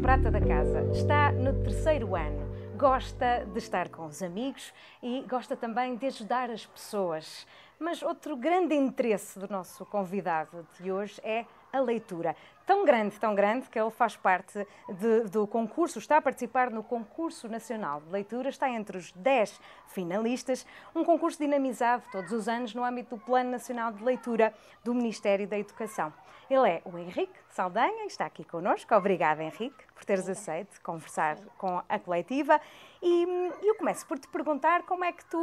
prata da casa. Está no terceiro ano, gosta de estar com os amigos e gosta também de ajudar as pessoas. Mas outro grande interesse do nosso convidado de hoje é a leitura. Tão grande, tão grande, que ele faz parte de, do concurso, está a participar no Concurso Nacional de Leitura, está entre os 10 finalistas, um concurso dinamizado todos os anos no âmbito do Plano Nacional de Leitura do Ministério da Educação. Ele é o Henrique Saldanha e está aqui connosco. Obrigada, Henrique, por teres aceito conversar com a coletiva. E eu começo por te perguntar como é que tu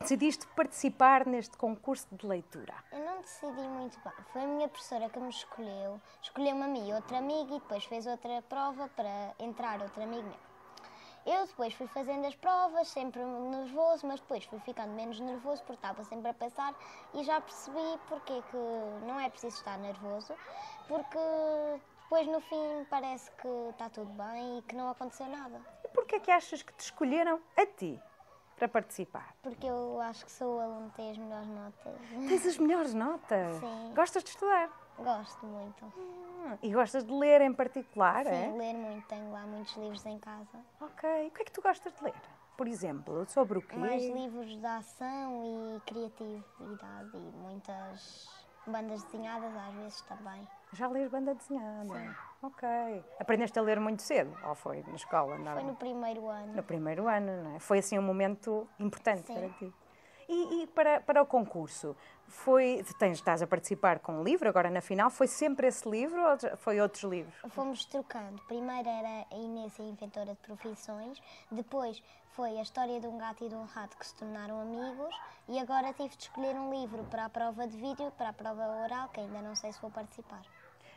decidiste participar neste concurso de leitura? Eu não decidi muito bem. Foi a minha professora que me escolheu. Escolheu-me a mim e outro amigo e depois fez outra prova para entrar outro amigo meu. Eu depois fui fazendo as provas, sempre nervoso, mas depois fui ficando menos nervoso porque estava sempre a passar e já percebi porque é que não é preciso estar nervoso, porque depois no fim parece que está tudo bem e que não aconteceu nada. E porquê é que achas que te escolheram a ti? para participar? Porque eu acho que sou o aluno que tem as melhores notas. Tens as melhores notas? Sim. Gostas de estudar? Gosto muito. Hum, e gostas de ler em particular? Sim, é? ler muito. Tenho lá muitos livros em casa. Ok. O que é que tu gostas de ler? Por exemplo, sobre o quê? Mais livros de ação e criatividade e muitas bandas desenhadas às vezes também. Já lês banda desenhada? Sim. Ok. Aprendeste a ler muito cedo? Ou foi na escola? Não? Foi no primeiro ano. No primeiro ano, não é? Foi assim um momento importante Sim. para ti. E, e, para, para o concurso, foi, tens, estás a participar com um livro, agora na final, foi sempre esse livro ou foi outros livros? Fomos trocando. Primeiro era a Inês, a inventora de profissões, depois foi a história de um gato e de um rato que se tornaram amigos e agora tive de escolher um livro para a prova de vídeo, para a prova oral, que ainda não sei se vou participar.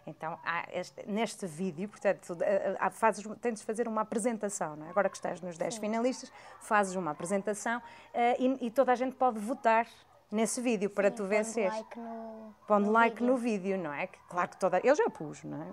Então, este, neste vídeo, portanto, eh, eh, há, fazes, tens de fazer uma apresentação, não é? agora que estás nos 10 finalistas, fazes uma apresentação uh, e, e, toda a gente pode votar nesse vídeo para Sim, tu venceres. Like no, Pondo no like vídeo. no vídeo, não é? Que, claro que toda. Eu já pus, não é?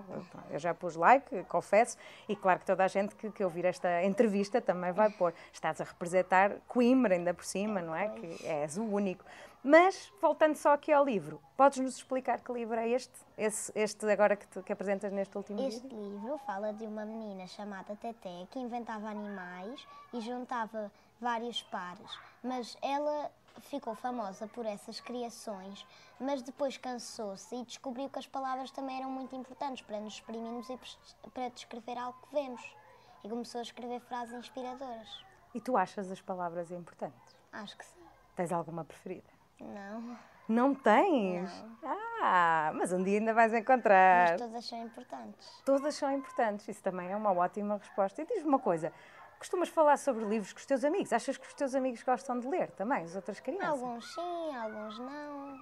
Eu já pus like, confesso, e claro que toda a gente que, que ouvir esta entrevista também vai pôr. Estás a representar Coimbra, ainda por cima, não é? é que és o único. Mas, voltando só aqui ao livro, podes-nos explicar que livro é este? Esse, este agora que, que apresentas neste último livro? Este livro fala de uma menina chamada Teté que inventava animais e juntava vários pares, mas ela ficou famosa por essas criações, mas depois cansou-se e descobriu que as palavras também eram muito importantes para nos exprimirmos e para descrever algo que vemos. E começou a escrever frases inspiradoras. E tu achas as palavras importantes? Acho que sim. Tens alguma preferida? Não. Não tens? Não. Ah, mas um dia ainda vais encontrar. Mas todas são importantes. Todas são importantes, isso também é uma ótima resposta. E diz-me uma coisa: Costumas falar sobre livros com os teus amigos? Achas que os teus amigos gostam de ler também, as outras crianças? Alguns sim, alguns não.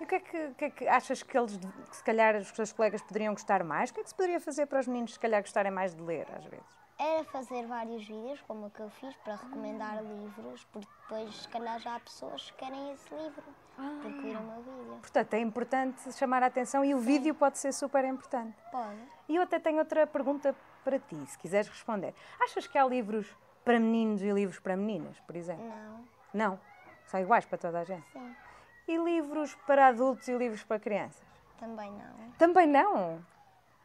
E o que é que, que, é que achas que eles, que se calhar, os teus colegas poderiam gostar mais? O que é que se poderia fazer para os meninos, se calhar, gostarem mais de ler, às vezes? Era fazer vários vídeos, como o que eu fiz, para recomendar hum. livros, porque depois, se calhar, já há pessoas que querem esse livro, ah. porque viram o meu vídeo. Portanto, é importante chamar a atenção e o sim. vídeo pode ser super importante. Pode. E eu até tenho outra pergunta para ti, se quiseres responder. Achas que há livros para meninos e livros para meninas, por exemplo? Não. Não? São iguais para toda a gente? Sim. E livros para adultos e livros para crianças? Também não. Também não?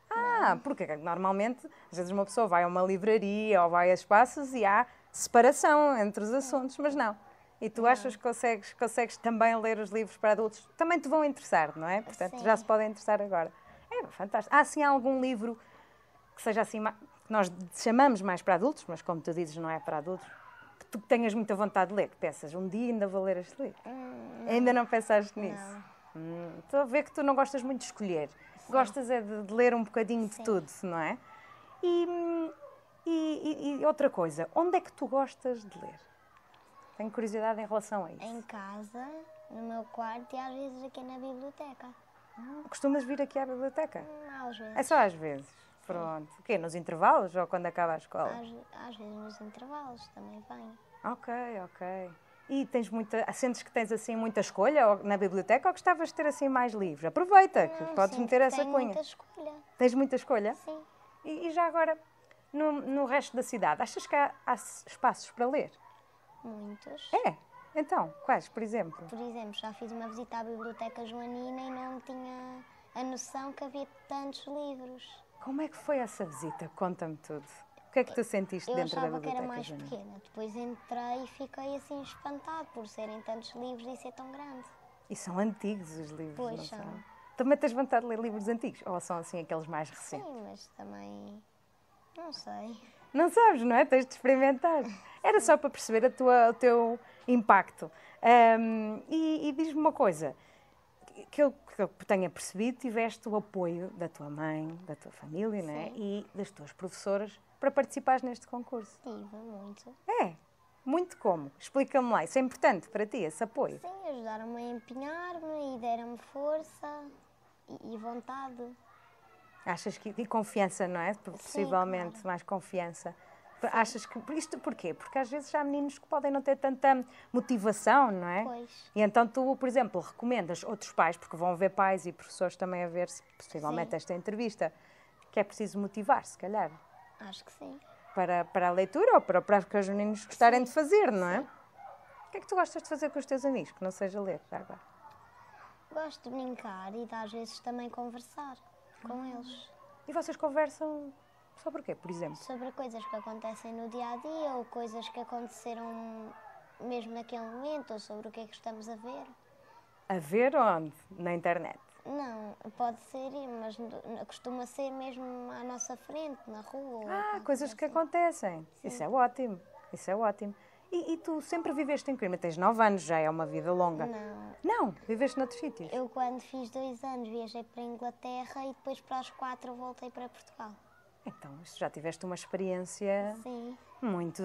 Ah, não. porque normalmente, às vezes uma pessoa vai a uma livraria ou vai a espaços e há separação entre os assuntos, mas não. E tu não. achas que consegues, consegues também ler os livros para adultos? Também te vão interessar, não é? Portanto, sim. já se podem interessar agora. É fantástico. Há sim algum livro que seja assim, nós chamamos mais para adultos, mas como tu dizes, não é para adultos, que tu tenhas muita vontade de ler, que pensas, um dia ainda vou ler este livro. Hum, ainda não pensaste nisso. Hum, estou hum, a ver que tu não gostas muito de escolher, Sim. gostas é de, de, ler um bocadinho Sim. de tudo, não é? E, e, e outra coisa, onde é que tu gostas de ler? Tenho curiosidade em relação a isso. Em casa, no meu quarto e às vezes aqui na biblioteca. Costumas vir aqui à biblioteca? Hum, às vezes. É só às vezes. Pronto. O quê? Nos intervalos ou quando acaba a escola? Às, às vezes nos intervalos também vem. Ok, ok. E tens muita. Sentes que tens assim muita escolha na biblioteca ou gostavas de ter assim mais livros? Aproveita, que podes meter essa tenho cunha. Muita escolha. Tens muita escolha? Sim. E, e já agora, no, no, resto da cidade, achas que há, há espaços para ler? Muitos. É? Então, quais, por exemplo? Por exemplo, já fiz uma visita à Biblioteca Joanina e não tinha a noção que havia tantos livros. Como é que foi essa visita? Conta-me tudo. O que é que tu sentiste eu dentro da biblioteca? Eu achava que era mais pequena. Depois entrei e fiquei assim espantado por serem tantos livros e ser tão grande. E são antigos os livros, pois não são? são? Também tens vontade de ler livros antigos? Ou são assim aqueles mais recentes? Sim, mas também... não sei. Não sabes, não é? Tens de experimentar. Era só para perceber tua, o teu impacto. Um, e, e diz-me uma coisa que eu, que eu tenha percebido, tiveste o apoio da tua mãe, da tua família né? e das tuas professoras para participares neste concurso. Tive muito. É? Muito como? Explica-me lá, isso é importante para ti, esse apoio? Sim, ajudaram-me a empenhar-me e deram-me força e, e, vontade. Achas que. e confiança, não é? Possivelmente Sim, claro. mais confiança Achas que isto porquê? Porque às vezes há meninos que podem não ter tanta motivação, não é? Pois. E então tu, por exemplo, recomendas outros pais, porque vão ver pais e professores também a ver se possivelmente sim. esta entrevista, que é preciso motivar, se calhar. Acho que sim. Para, para a leitura ou para, para que os meninos gostarem sim. de fazer, não é? Sim. O que é que tu gostas de fazer com os teus amigos, que não seja ler, agora? Gosto de brincar e de, às vezes também conversar com eles. E vocês conversam Sobre o quê, por exemplo? Sobre coisas que acontecem no dia a dia ou coisas que aconteceram mesmo naquele momento ou sobre o que é que estamos a ver. A ver onde? Na internet? Não, pode ser, mas costuma ser mesmo à nossa frente, na rua. Ah, coisas assim. que acontecem. Sim. Isso é ótimo, isso é ótimo. E, e, tu sempre viveste em Coimbra? Tens 9 anos, já é uma vida longa. Não. Não? Viveste noutros sítios? Eu, quando fiz dois anos, viajei para a Inglaterra e depois, para os quatro, voltei para Portugal. Então, já tiveste uma experiência Sim. muito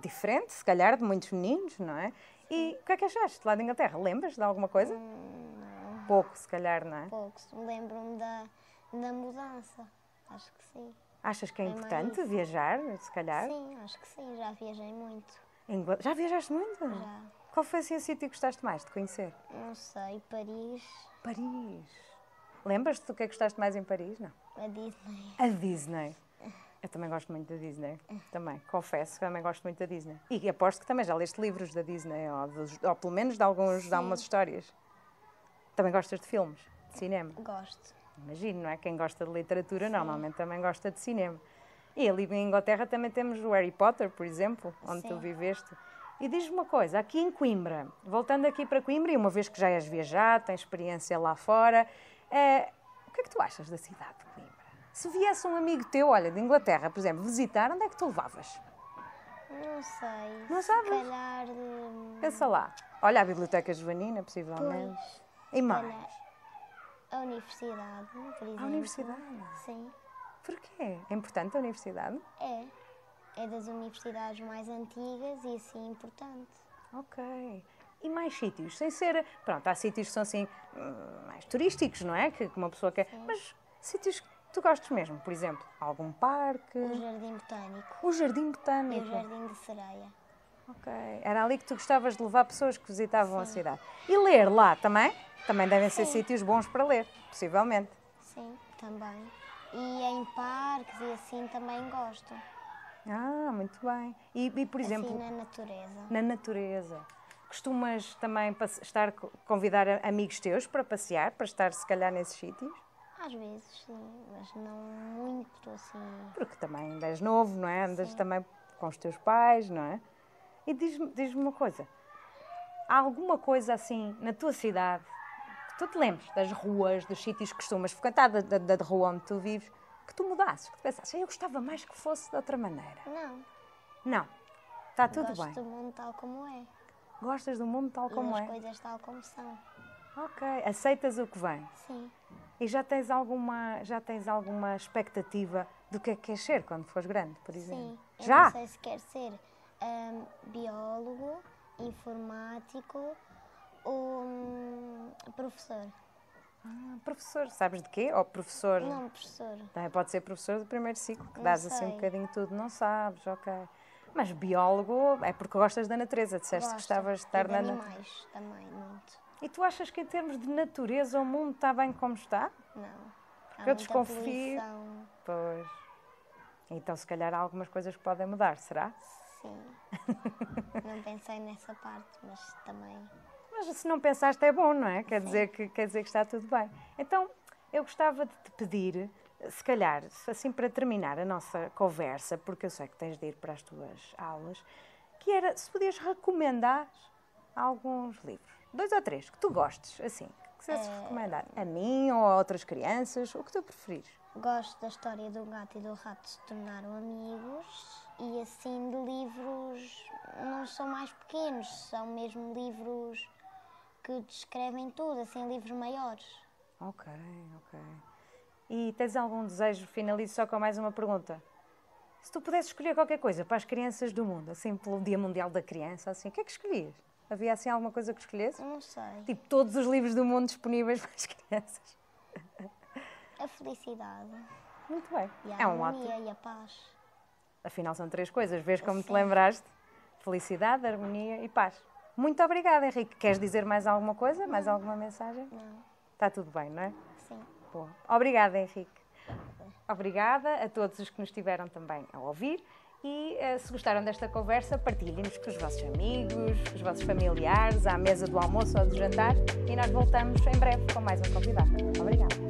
diferente, se calhar, de muitos meninos, não é? E o que é que achaste lá da Inglaterra? Lembras de alguma coisa? Hum, não. Pouco, se calhar, não é? Pouco. Lembro-me da, da mudança. Acho que sim. Achas que é, é importante viajar, se calhar? Sim, acho que sim. Já viajei muito. Ingl... Já viajaste muito? Já. Qual foi assim, o sítio que gostaste mais de conhecer? Não sei, Paris. Paris. Lembras-te do que é que gostaste mais em Paris? Não. A Disney. A Disney. Eu também gosto muito da Disney. Também, confesso que também gosto muito da Disney. E aposto que também já leste livros da Disney, ou, ou pelo menos de alguns, de algumas histórias. Também gostas de filmes, de cinema? Gosto. Imagino, não é? Quem gosta de literatura Sim. normalmente também gosta de cinema. E ali em Inglaterra também temos o Harry Potter, por exemplo, onde Sim. tu viveste. E diz-me uma coisa, aqui em Coimbra, voltando aqui para Coimbra, e uma vez que já és viajar, tens experiência lá fora, é, o que é que tu achas da cidade de Coimbra? Se viesse um amigo teu, olha, de Inglaterra, por exemplo, visitar, onde é que tu levavas? Não sei. Não sabes? Se calhar... Hum, Pensa lá. Olha, a Biblioteca Joanina, possivelmente. Pois. E mais? a universidade, por exemplo. A universidade? Sim. Porquê? É importante a universidade? É. É das universidades mais antigas e assim importante. Ok e mais sítios, sem ser. Pronto, há sítios que são assim hum, mais turísticos, não é? Que, que uma pessoa quer. Sim. Mas sítios que tu gostes mesmo, por exemplo, algum parque. O Jardim Botânico. O Jardim Botânico. E o Jardim de Sereia. Ok. Era ali que tu gostavas de levar pessoas que visitavam Sim. a cidade. E ler lá também? Também devem Sim. ser sítios bons para ler, possivelmente. Sim, também. E em parques e assim também gosto. Ah, muito bem. E, e por assim, exemplo. na natureza. Na natureza. Costumas também estar convidar amigos teus para passear, para estar se calhar nesses sítios? Às vezes sim, mas não muito assim. Porque também andas és novo, não é? Andas sim. também com os teus pais, não é? E diz-me diz uma coisa: há alguma coisa assim na tua cidade que tu te lembres das ruas, dos sítios que costumas frequentar, da, da, da rua onde tu vives, que tu mudasses, que tu pensasses, eu gostava mais que fosse de outra maneira? Não. Não. Está tudo Gosto bem. Gosto do mundo tal como é. Gostas do mundo tal como e é? As coisas tal como são. Ok. Aceitas o que vem? Sim. E já tens alguma, já tens alguma expectativa do que é que queres ser quando fores grande, por exemplo? Sim. Já? não sei se quer ser um, biólogo, informático ou um, professor. Ah, professor, sabes de quê? Ou professor? Não, professor. pode ser professor do primeiro ciclo, que não dás sei. assim um bocadinho tudo, não sabes, ok. Mas biólogo é porque gostas da natureza, disseste Gosto. que gostavas de estar e na natureza. também, muito. E tu achas que em termos de natureza o mundo está bem como está? Não. Porque eu desconfio. Pois. Então se calhar há algumas coisas que podem mudar, será? Sim. não pensei nessa parte, mas também. Mas se não pensaste é bom, não é? Quer dizer que quer dizer que está tudo bem. Então eu gostava de te pedir se calhar, assim para terminar a nossa conversa, porque eu sei que tens de ir para as tuas aulas, que era se podias recomendar alguns livros, dois ou três, que tu gostes, assim, que quisesses é... recomendar a mim ou a outras crianças, o que tu preferires. Gosto da história do gato e do rato se tornaram amigos e assim de livros não são mais pequenos, são mesmo livros que descrevem tudo, assim livros maiores. Ok, ok. E tens algum desejo? Finalizo só com mais uma pergunta. Se tu pudesses escolher qualquer coisa para as crianças do mundo, assim, pelo Dia Mundial da Criança, assim, o que é que escolhias? Havia assim alguma coisa que escolhesse? Não sei. Tipo, todos os livros do mundo disponíveis para as crianças. A felicidade. Muito bem. E a é um ato. E a paz. Afinal, são três coisas. Vês como te lembraste? Felicidade, harmonia e paz. Muito obrigada, Henrique. Queres dizer mais alguma coisa? Não. Mais alguma mensagem? Não. Está tudo bem, não é? Sim. Boa. Obrigada, Henrique. Obrigada a todos os que nos tiveram também a ouvir e eh, se gostaram desta conversa, partilhem-nos com os vossos amigos, os vossos familiares, à mesa do almoço ou do jantar e nós voltamos em breve com mais um convidado. Obrigada.